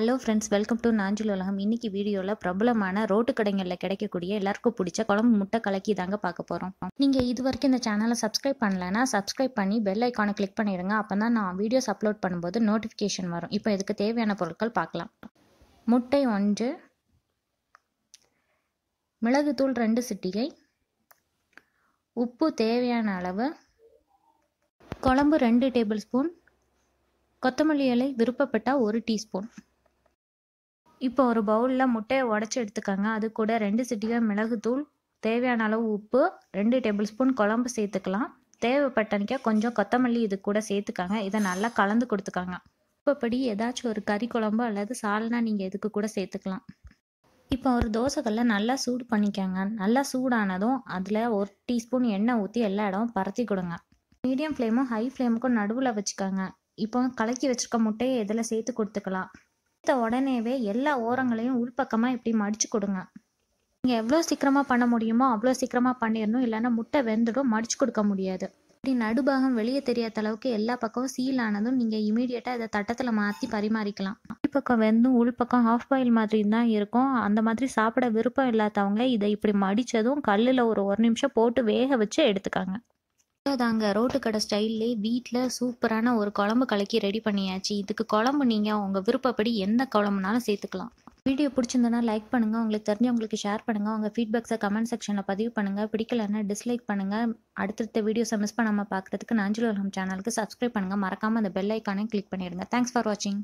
hello friends welcome to Nanjil Ulagam இன்னைக்கு வீடியோவில் பிரபலமான ரோட்டு கடைகளில் கிடைக்கக்கூடிய எல்லாருக்கும் பிடிச்ச குழம்பு முட்டை கலக்கி தாங்க பார்க்க போகிறோம் நீங்கள் இது வரைக்கும் இந்த சேனலை சப்ஸ்கிரைப் பண்ணலைன்னா சப்ஸ்கிரைப் பண்ணி பெல் ஐக்கானை கிளிக் பண்ணிடுங்க அப்போ தான் நான் வீடியோஸ் அப்லோட் பண்ணும்போது நோட்டிஃபிகேஷன் வரும் இப்போ இதுக்கு தேவையான பொருட்கள் பார்க்கலாம் முட்டை ஒன்று மிளகுத்தூள் ரெண்டு சிட்டிகை உப்பு தேவையான அளவு குழம்பு ரெண்டு டேபிள் ஸ்பூன் கொத்தமல்லி இலை விருப்பப்பட்டால் ஒரு டீஸ்பூன் இப்போ ஒரு பவுலில் முட்டையை உடச்சி எடுத்துக்கோங்க அது கூட ரெண்டு சிட்டிகை மிளகுத்தூள் தேவையான அளவு உப்பு ரெண்டு டேபிள் ஸ்பூன் குழம்பு சேர்த்துக்கலாம் தேவைப்பட்டனிக்கா கொஞ்சம் கொத்தமல்லி இது கூட சேர்த்துக்காங்க இதை நல்லா கலந்து கொடுத்துக்காங்க உப்பப்படி ஏதாச்சும் ஒரு கறி குழம்பு அல்லது சால்னா நீங்கள் இதுக்கு கூட சேர்த்துக்கலாம் இப்போ ஒரு தோசைக்கல்ல நல்லா சூடு பண்ணிக்கோங்க நல்லா சூடானதும் அதில் ஒரு டீஸ்பூன் எண்ணெய் ஊற்றி எல்லா இடமும் பரத்தி கொடுங்க மீடியம் ஃப்ளேமும் ஹை ஃப்ளேமுக்கும் நடுவில் வச்சுக்கோங்க இப்போ கலக்கி வச்சுருக்க முட்டையை இதில் சேர்த்து கொடுத்துக்கலாம் எடுத்த உடனேவே எல்லா ஓரங்களையும் உள்பக்கமாக இப்படி மடித்து கொடுங்க நீங்கள் எவ்வளோ சீக்கிரமாக பண்ண முடியுமோ அவ்வளோ சீக்கிரமாக பண்ணிடணும் இல்லைன்னா முட்டை வெந்துடும் மடித்து கொடுக்க முடியாது இப்படி நடுபாகம் வெளியே தெரியாத அளவுக்கு எல்லா பக்கமும் சீல் ஆனதும் நீங்கள் இமீடியட்டாக இதை தட்டத்தில் மாற்றி பரிமாறிக்கலாம் பக்கம் வெந்தும் உள்பக்கம் ஹாஃப் பாயில் மாதிரி தான் இருக்கும் அந்த மாதிரி சாப்பிட விருப்பம் இல்லாதவங்க இதை இப்படி மடித்ததும் கல்லில் ஒரு ஒரு நிமிஷம் போட்டு வேக வச்சு எடுத்துக்காங்க தாங்க ரோட்டு கடை ஸ்டைல்லே வீட்டில் சூப்பரான ஒரு குழம்பு கலக்கி ரெடி பண்ணியாச்சு இதுக்கு குழம்பு நீங்கள் உங்கள் விருப்பப்படி எந்த குழம்புனாலும் சேர்த்துக்கலாம் வீடியோ பிடிச்சிருந்தனா லைக் பண்ணுங்கள் உங்களுக்கு தெரிஞ்சவங்களுக்கு ஷேர் பண்ணுங்கள் உங்கள் ஃபீட்பேக்ஸை கமெண்ட் செக்ஷனில் பதிவு பண்ணுங்கள் பிடிக்கலன்னா டிஸ்லைக் பண்ணுங்கள் அடுத்தடுத்த வீடியோஸை மிஸ் பண்ணாமல் பார்க்குறதுக்கு நாஞ்சிலோகம் சேனலுக்கு சப்ஸ்கிரைப் பண்ணுங்கள் மறக்காமல் அந்த பெல் ஐக்கானே கிளிக் பண்ணிடுங்க தேங்க்ஸ் ஃபார் வாட்சிங்